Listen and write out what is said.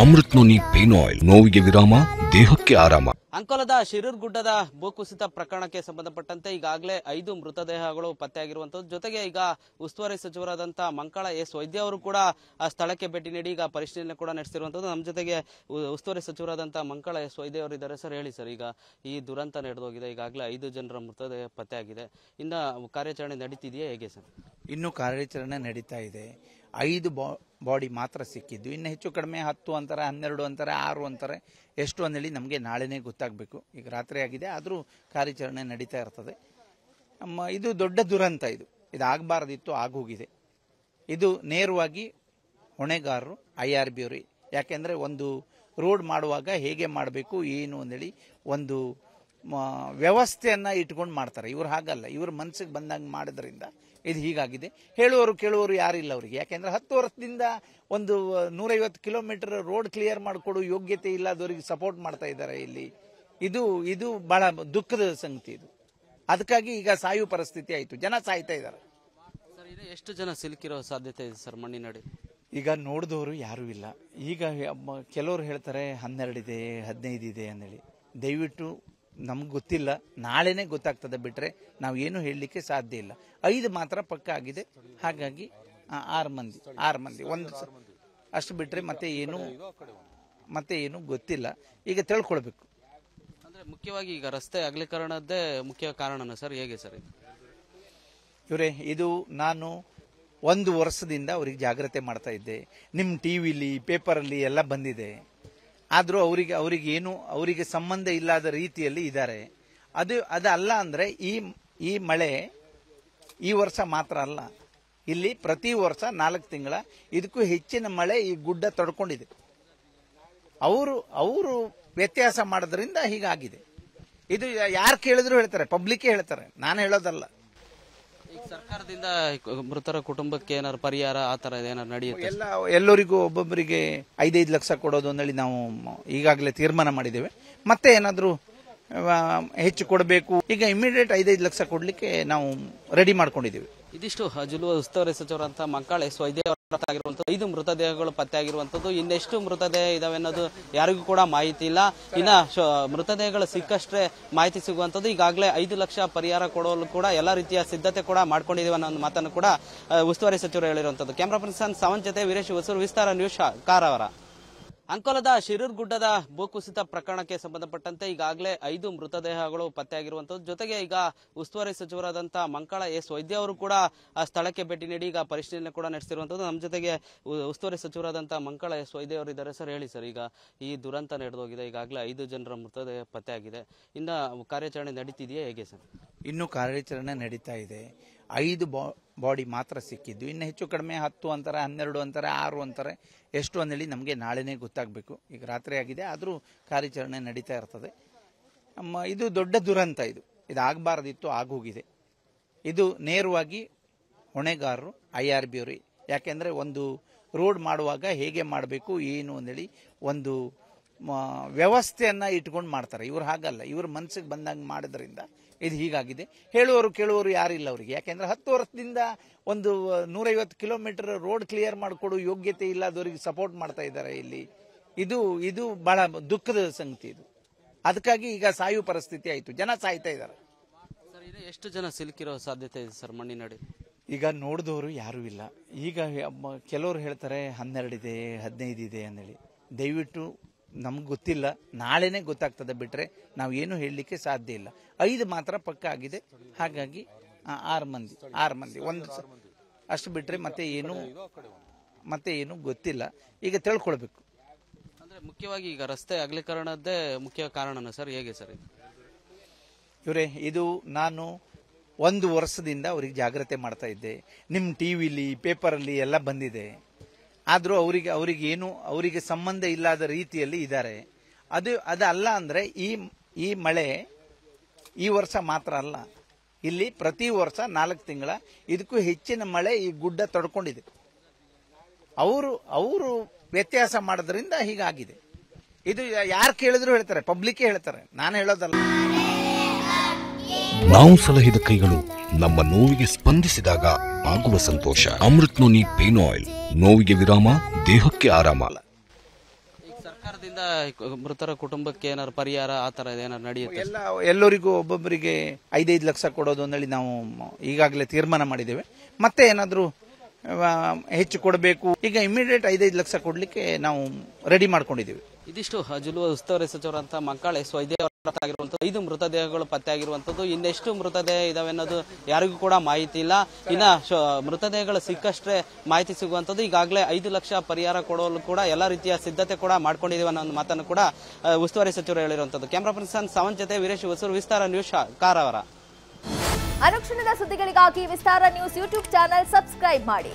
Amrit noni pain oil ನೋವಿಗೆ ವಿರಾಮ ದೇಹಕ್ಕೆ ಆರಾಮ ಅಂಕೋಲದ ಶಿರೂರ್ ಗುಡ್ಡದ ಭೂಕುಸಿತ ಪ್ರಕರಣಕ್ಕೆ ಸಂಬಂಧಪಟ್ಟಂತೆ ಈಗಾಗಲೇ ಐದು ಮೃತದೇಹಗಳು ಪತ್ತೆಯಾಗಿರುವಂತದ್ದು ಜೊತೆಗೆ ಈಗ ಉಸ್ತುವಾರಿ ಸಚಿವರಾದಂತಹ ಮಂಕಳ ಎಸ್ ವೈದ್ಯ ಅವರು ಕೂಡ ಸ್ಥಳಕ್ಕೆ ಭೇಟಿ ನೀಡಿ ಈಗ ಪರಿಶೀಲನೆ ಕೂಡ ನಡೆಸಿರುವಂತದ್ದು ನಮ್ಮ ಜೊತೆಗೆ ಉಸ್ತುವಾರಿ ಸಚಿವರಾದಂತಹ ಮಂಕಳ ಎಸ್ ವೈದ್ಯ ಅವರು ಇದ್ದಾರೆ ಸರ್ ಹೇಳಿ ಸರ್ ಈಗ ಈ ದುರಂತ ನಡೆದೋಗಿದೆ ಈಗಾಗಲೇ ಐದು ಜನರ ಮೃತದೇಹ ಪತ್ತೆಯಾಗಿದೆ ಇನ್ನು ಕಾರ್ಯಾಚರಣೆ ನಡೀತಿದೆಯಾ ಹೇಗೆ ಸರ್ ಇನ್ನು ಕಾರ್ಯಾಚರಣೆ ನಡೀತಾ ಇದೆ ಐದು ಬಾ ಬಾಡಿ ಮಾತ್ರ ಸಿಕ್ಕಿದ್ದು ಇನ್ನು ಹೆಚ್ಚು ಕಡಿಮೆ ಹತ್ತು ಅಂತಾರೆ ಹನ್ನೆರಡು ಅಂತಾರೆ ಆರು ಅಂತಾರೆ ಎಷ್ಟು ಅಂದೇಳಿ ನಮಗೆ ನಾಳೆನೇ ಗೊತ್ತಾಗಬೇಕು ಈಗ ರಾತ್ರಿ ಆಗಿದೆ ಆದರೂ ಕಾರ್ಯಾಚರಣೆ ನಡೀತಾ ಇರ್ತದೆ ನಮ್ಮ ಇದು ದೊಡ್ಡ ದುರಂತ ಇದು ಇದಾಗಬಾರ್ದಿತ್ತು ಆಗೋಗಿದೆ ಇದು ನೇರವಾಗಿ ಹೊಣೆಗಾರರು ಐ ಆರ್ ಬಿ ಅವರು ಯಾಕೆಂದರೆ ಒಂದು ರೋಡ್ ಮಾಡುವಾಗ ಹೇಗೆ ಮಾಡಬೇಕು ಏನು ಅಂದೇಳಿ ಒಂದು ವ್ಯವಸ್ಥೆಯನ್ನು ಇಟ್ಕೊಂಡು ಮಾಡ್ತಾರೆ ಇವ್ರು ಹಾಗಲ್ಲ ಇವ್ರ ಮನಸ್ಸಿಗೆ ಬಂದಂಗೆ ಮಾಡೋದ್ರಿಂದ ಇದು ಹೀಗಾಗಿದೆ ಹೇಳುವರು ಕೇಳುವರು ಇಲ್ಲ ಅವರಿಗೆ ಯಾಕೆಂದ್ರೆ ಹತ್ತು ವರ್ಷದಿಂದ ಒಂದು ನೂರೈವತ್ತು ಕಿಲೋಮೀಟರ್ ರೋಡ್ ಕ್ಲಿಯರ್ ಮಾಡಿಕೊಡು ಯೋಗ್ಯತೆ ಇಲ್ಲ ಅದವರಿಗೆ ಸಪೋರ್ಟ್ ಮಾಡ್ತಾ ಇದ್ದಾರೆ ಇಲ್ಲಿ ಇದು ಇದು ಬಹಳ ದುಃಖದ ಸಂಗತಿ ಇದು ಅದಕ್ಕಾಗಿ ಈಗ ಸಾಯುವ ಪರಿಸ್ಥಿತಿ ಆಯಿತು ಜನ ಸಾಯ್ತಾ ಇದ್ದಾರೆ ಎಷ್ಟು ಜನ ಸಿಲುಕಿರೋ ಸಾಧ್ಯತೆ ಇದೆ ಸರ್ ಮಣ್ಣಿನಡಿ ಈಗ ನೋಡಿದವರು ಯಾರೂ ಇಲ್ಲ ಈಗ ಕೆಲವರು ಹೇಳ್ತಾರೆ ಹನ್ನೆರಡಿದೆ ಇದೆ ಅಂದೇಳಿ ದಯವಿಟ್ಟು ನಮ್ಗೆ ಗೊತ್ತಿಲ್ಲ ನಾಳೆನೆ ಗೊತ್ತಾಗ್ತದೆ ಬಿಟ್ಟರೆ ನಾವು ಏನು ಹೇಳಲಿಕ್ಕೆ ಸಾಧ್ಯ ಇಲ್ಲ ಐದು ಮಾತ್ರ ಪಕ್ಕ ಆಗಿದೆ ಹಾಗಾಗಿ ಆರು ಮಂದಿ ಆರು ಮಂದಿ ಒಂದು ಅಷ್ಟು ಬಿಟ್ಟರೆ ಮತ್ತೆ ಏನು ಮತ್ತೆ ಏನು ಗೊತ್ತಿಲ್ಲ ಈಗ ತಿಳ್ಕೊಳ್ಬೇಕು ಅಂದರೆ ಮುಖ್ಯವಾಗಿ ಈಗ ರಸ್ತೆ ಅಗಲೀಕರಣದ್ದೇ ಮುಖ್ಯ ಕಾರಣನ ಸರ್ ಹೇಗೆ ಸರ್ ಇವರೇ ಇದು ನಾನು ಒಂದು ವರ್ಷದಿಂದ ಅವ್ರಿಗೆ ಜಾಗ್ರತೆ ಮಾಡ್ತಾ ಇದ್ದೆ ನಿಮ್ಮ ಟಿವಿಲಿ ಪೇಪರ್ ಪೇಪರಲ್ಲಿ ಎಲ್ಲ ಬಂದಿದೆ ಆದರೂ ಅವರಿಗೆ ಅವರಿಗೆ ಏನು ಅವರಿಗೆ ಸಂಬಂಧ ಇಲ್ಲದ ರೀತಿಯಲ್ಲಿ ಇದ್ದಾರೆ ಅದು ಅದಲ್ಲ ಅಂದರೆ ಈ ಈ ಮಳೆ ಈ ವರ್ಷ ಮಾತ್ರ ಅಲ್ಲ ಇಲ್ಲಿ ಪ್ರತಿ ವರ್ಷ ನಾಲ್ಕು ತಿಂಗಳ ಇದಕ್ಕೂ ಹೆಚ್ಚಿನ ಮಳೆ ಈ ಗುಡ್ಡ ತಡ್ಕೊಂಡಿದೆ ಅವರು ಅವರು ವ್ಯತ್ಯಾಸ ಮಾಡೋದ್ರಿಂದ ಹೀಗಾಗಿದೆ ಇದು ಯಾರು ಕೇಳಿದ್ರು ಹೇಳ್ತಾರೆ ಪಬ್ಲಿಕ್ ಹೇಳ್ತಾರೆ ನಾನು ಹೇಳೋದಲ್ಲ ಸರ್ಕಾರದಿಂದ ಮೃತರ ಕುಟುಂಬಕ್ಕೆ ಏನಾದ್ರು ಪರಿಹಾರ ಆ ತರ ಏನಾದ್ರು ನಡೆಯುತ್ತೆ ಎಲ್ಲ ಎಲ್ಲರಿಗೂ ಒಬ್ಬೊಬ್ಬರಿಗೆ ಐದೈದು ಲಕ್ಷ ಕೊಡೋದು ಅಂದೇಳಿ ನಾವು ಈಗಾಗಲೇ ತೀರ್ಮಾನ ಮಾಡಿದ್ದೇವೆ ಮತ್ತೆ ಏನಾದರೂ ಹೆಚ್ಚು ಕೊಡಬೇಕು ಈಗ ಇಮಿಡಿಯೇಟ್ ಐದೈದು ಲಕ್ಷ ಕೊಡಲಿಕ್ಕೆ ನಾವು ರೆಡಿ ಮಾಡ್ಕೊಂಡಿದ್ದೀವಿ ಇದಿಷ್ಟು ಜುಲುವ ಉಸ್ತುವಾರಿ ಸಚಿವರಂತ ಮಕ್ಕಳ ಎಸ್ ವೈದ್ಯ ಐದು ಮೃತದೇಹಗಳು ಪತ್ತೆಯಾಗಿರುವಂಥದ್ದು ಇನ್ನೆಷ್ಟು ಮೃತದೇಹ ಇದಾವೆ ಅನ್ನೋದು ಯಾರಿಗೂ ಕೂಡ ಮಾಹಿತಿ ಇಲ್ಲ ಇನ್ನ ಮೃತದೇಹಗಳು ಸಿಕ್ಕಷ್ಟೇ ಮಾಹಿತಿ ಸಿಗುವಂತದ್ದು ಈಗಾಗಲೇ ಐದು ಲಕ್ಷ ಪರಿಹಾರ ಕೊಡಲು ಕೂಡ ಎಲ್ಲ ರೀತಿಯ ಸಿದ್ಧತೆ ಕೂಡ ಮಾಡ್ಕೊಂಡಿದ್ದೀವಿ ಅನ್ನೋ ಒಂದು ಮಾತನ್ನು ಕೂಡ ಉಸ್ತುವಾರಿ ಸಚಿವರು ಹೇಳಿರುವಂತದ್ದು ಕ್ಯಾಮ್ರಾ ಪರ್ಸನ್ ಸಾವಂತ್ ಜೊತೆ ವೀರೇಶ್ ಹೊಸೂರು ವಿಸ್ತಾರ ನ್ಯೂಸ್ ಕಾರವಾರ ಅಂಕೋಲದ ಗುಡ್ಡದ ಭೂಕುಸಿತ ಪ್ರಕರಣಕ್ಕೆ ಸಂಬಂಧಪಟ್ಟಂತೆ ಈಗಾಗಲೇ ಐದು ಮೃತದೇಹಗಳು ಪತ್ತೆಯಾಗಿರುವಂಥದ್ದು ಜೊತೆಗೆ ಈಗ ಉಸ್ತುವಾರಿ ಸಚಿವರಾದಂತಹ ಮಂಕಳ ಎಸ್ ವೈದ್ಯ ಅವರು ಕೂಡ ಸ್ಥಳಕ್ಕೆ ಭೇಟಿ ನೀಡಿ ಈಗ ಪರಿಶೀಲನೆ ಕೂಡ ನಡೆಸಿರುವಂತದ್ದು ನಮ್ಮ ಜೊತೆಗೆ ಉಸ್ತುವಾರಿ ಸಚಿವರಾದಂತಹ ಮಂಕಳ ಎಸ್ ವೈದ್ಯ ಅವರು ಇದ್ದಾರೆ ಸರ್ ಹೇಳಿ ಸರ್ ಈಗ ಈ ದುರಂತ ನಡೆದೋಗಿದೆ ಈಗಾಗಲೇ ಐದು ಜನರ ಮೃತದೇಹ ಪತ್ತೆಯಾಗಿದೆ ಇನ್ನು ಕಾರ್ಯಾಚರಣೆ ನಡೀತಿದೆಯಾ ಹೇಗೆ ಸರ್ ಇನ್ನು ಕಾರ್ಯಾಚರಣೆ ನಡೀತಾ ಇದೆ ಐದು ಬಾ ಬಾಡಿ ಮಾತ್ರ ಸಿಕ್ಕಿದ್ದು ಇನ್ನು ಹೆಚ್ಚು ಕಡಿಮೆ ಹತ್ತು ಅಂತಾರೆ ಹನ್ನೆರಡು ಅಂತಾರೆ ಆರು ಅಂತಾರೆ ಎಷ್ಟು ಅಂದೇಳಿ ನಮಗೆ ನಾಳೆನೇ ಗೊತ್ತಾಗಬೇಕು ಈಗ ರಾತ್ರಿ ಆಗಿದೆ ಆದರೂ ಕಾರ್ಯಾಚರಣೆ ನಡೀತಾ ಇರ್ತದೆ ನಮ್ಮ ಇದು ದೊಡ್ಡ ದುರಂತ ಇದು ಇದಾಗಬಾರದಿತ್ತು ಆಗೋಗಿದೆ ಇದು ನೇರವಾಗಿ ಹೊಣೆಗಾರರು ಐ ಆರ್ ಬಿ ಅವರು ಯಾಕೆಂದರೆ ಒಂದು ರೋಡ್ ಮಾಡುವಾಗ ಹೇಗೆ ಮಾಡಬೇಕು ಏನು ಅಂದೇಳಿ ಒಂದು ವ್ಯವಸ್ಥೆಯನ್ನು ಇಟ್ಕೊಂಡು ಮಾಡ್ತಾರೆ ಇವ್ರು ಹಾಗಲ್ಲ ಇವ್ರ ಮನಸ್ಸಿಗೆ ಬಂದಂಗೆ ಮಾಡೋದ್ರಿಂದ ಇದು ಹೀಗಾಗಿದೆ ಹೇಳುವವರು ಕೇಳುವವರು ಇಲ್ಲ ಅವರಿಗೆ ಯಾಕೆಂದ್ರೆ ಹತ್ತು ವರ್ಷದಿಂದ ಒಂದು ನೂರೈವತ್ತು ಕಿಲೋಮೀಟರ್ ರೋಡ್ ಕ್ಲಿಯರ್ ಮಾಡಿಕೊಡು ಯೋಗ್ಯತೆ ಇಲ್ಲದವರಿಗೆ ಸಪೋರ್ಟ್ ಮಾಡ್ತಾ ಇದ್ದಾರೆ ಇಲ್ಲಿ ಇದು ಇದು ಬಹಳ ದುಃಖದ ಸಂಗತಿ ಇದು ಅದಕ್ಕಾಗಿ ಈಗ ಸಾಯುವ ಪರಿಸ್ಥಿತಿ ಆಯಿತು ಜನ ಸಾಯ್ತಾ ಇದ್ದಾರೆ ಎಷ್ಟು ಜನ ಸಿಲುಕಿರೋ ಸಾಧ್ಯತೆ ಇದೆ ಸರ್ ಮಣ್ಣಿನಡಿ ಈಗ ನೋಡಿದವರು ಯಾರೂ ಇಲ್ಲ ಈಗ ಕೆಲವರು ಹೇಳ್ತಾರೆ ಹನ್ನೆರಡಿದೆ ಹದಿನೈದು ಇದೆ ಅಂದೇಳಿ ದಯವಿಟ್ಟು ನಮ್ಗೆ ಗೊತ್ತಿಲ್ಲ ನಾಳೆನೇ ಗೊತ್ತಾಗ್ತದೆ ಬಿಟ್ಟರೆ ನಾವು ಏನು ಹೇಳಲಿಕ್ಕೆ ಸಾಧ್ಯ ಇಲ್ಲ ಐದು ಮಾತ್ರ ಪಕ್ಕ ಆಗಿದೆ ಹಾಗಾಗಿ ಆರು ಮಂದಿ ಆರು ಮಂದಿ ಒಂದು ಅಷ್ಟು ಬಿಟ್ಟರೆ ಮತ್ತೆ ಏನು ಮತ್ತೆ ಏನು ಗೊತ್ತಿಲ್ಲ ಈಗ ತಿಳ್ಕೊಳ್ಬೇಕು ಅಂದ್ರೆ ಮುಖ್ಯವಾಗಿ ಈಗ ರಸ್ತೆ ಅಗಲೀಕರಣದ್ದೇ ಮುಖ್ಯ ಕಾರಣನ ಸರ್ ಹೇಗೆ ಸರ್ ಇವರೇ ಇದು ನಾನು ಒಂದು ವರ್ಷದಿಂದ ಅವ್ರಿಗೆ ಜಾಗ್ರತೆ ಮಾಡ್ತಾ ಇದ್ದೆ ನಿಮ್ಮ ಟಿ ವಿಲಿ ಪೇಪರಲ್ಲಿ ಎಲ್ಲ ಬಂದಿದೆ ಆದರೂ ಅವರಿಗೆ ಅವರಿಗೆ ಏನು ಅವರಿಗೆ ಸಂಬಂಧ ಇಲ್ಲದ ರೀತಿಯಲ್ಲಿ ಇದ್ದಾರೆ ಅದು ಅದಲ್ಲ ಅಂದರೆ ಈ ಈ ಮಳೆ ಈ ವರ್ಷ ಮಾತ್ರ ಅಲ್ಲ ಇಲ್ಲಿ ಪ್ರತಿ ವರ್ಷ ನಾಲ್ಕು ತಿಂಗಳ ಇದಕ್ಕೂ ಹೆಚ್ಚಿನ ಮಳೆ ಈ ಗುಡ್ಡ ತಡ್ಕೊಂಡಿದೆ ಅವರು ಅವರು ವ್ಯತ್ಯಾಸ ಮಾಡೋದ್ರಿಂದ ಹೀಗಾಗಿದೆ ಇದು ಯಾರು ಕೇಳಿದ್ರು ಹೇಳ್ತಾರೆ ಪಬ್ಲಿಕ್ಕೇ ಹೇಳ್ತಾರೆ ನಾನು ಹೇಳೋದಲ್ಲ ನಾವು ಸಲಹಿದ ಕೈಗಳು ನಮ್ಮ ನೋವಿಗೆ ಸ್ಪಂದಿಸಿದಾಗ ಆಗುವ ಸಂತೋಷ ಅಮೃತ್ ನೋನಿ ಪೇನ್ ಆಯಿಲ್ ನೋವಿಗೆ ವಿರಾಮ ದೇಹಕ್ಕೆ ಆರಾಮ ಸರ್ಕಾರದಿಂದ ಮೃತರ ಕುಟುಂಬಕ್ಕೆ ಏನಾದ್ರು ಪರಿಹಾರ ಆ ತರ ಏನಾರು ನಡೆಯುತ್ತೆ ಎಲ್ಲ ಎಲ್ಲರಿಗೂ ಒಬ್ಬೊಬ್ಬರಿಗೆ ಐದೈದು ಲಕ್ಷ ಕೊಡೋದು ಅಂತೇಳಿ ನಾವು ಈಗಾಗಲೇ ತೀರ್ಮಾನ ಮಾಡಿದ್ದೇವೆ ಮತ್ತೆ ಏನಾದರೂ ಹೆಚ್ಚು ಕೊಡಬೇಕು ಈಗ ಇಮಿಡಿಯೇಟ್ ಐದೈದು ಲಕ್ಷ ಕೊಡಲಿಕ್ಕೆ ನಾವು ರೆಡಿ ಮಾಡ್ಕೊಂಡಿದ್ದೀವಿ ಇದಿಷ್ಟು ಜುಲುವ ಉಸ್ತುವಾರಿ ಸಚಿವರಂತ ಮಕ್ಕಳ ಎಸ್ ವೈದ್ಯ ಆಗಿರುವಂಥದ್ದು ಐದು ಮೃತದೇಹಗಳು ಪತ್ತೆಯಾಗಿರುವಂಥದ್ದು ಇನ್ನೆಷ್ಟು ಮೃತದೇಹ ಇದಾವೆ ಅನ್ನೋದು ಯಾರಿಗೂ ಕೂಡ ಮಾಹಿತಿ ಇಲ್ಲ ಇನ್ನ ಮೃತದೇಹಗಳು ಸಿಕ್ಕಷ್ಟೇ ಮಾಹಿತಿ ಸಿಗುವಂತದ್ದು ಈಗಾಗಲೇ ಐದು ಲಕ್ಷ ಪರಿಹಾರ ಕೊಡಲು ಕೂಡ ಎಲ್ಲ ರೀತಿಯ ಸಿದ್ಧತೆ ಕೂಡ ಮಾಡ್ಕೊಂಡಿದ್ದೀವಿ ಅನ್ನೋ ಒಂದು ಮಾತನ್ನು ಕೂಡ ಉಸ್ತುವಾರಿ ಸಚಿವರು ಹೇಳಿರುವಂತದ್ದು ಕ್ಯಾಮ್ರಾ ಪರ್ಸನ್ ಸಾವಂತ್ ಜೊತೆ ವೀರೇಶ್ ಹೊಸೂರು ವಿಸ್ತಾರ ನ್ಯೂಸ್ ಕಾರವಾರ ಅರಕ್ಷಣದ ಸುದ್ದಿಗಳಿಗಾಗಿ Vistara news YouTube channel subscribe ಮಾಡಿ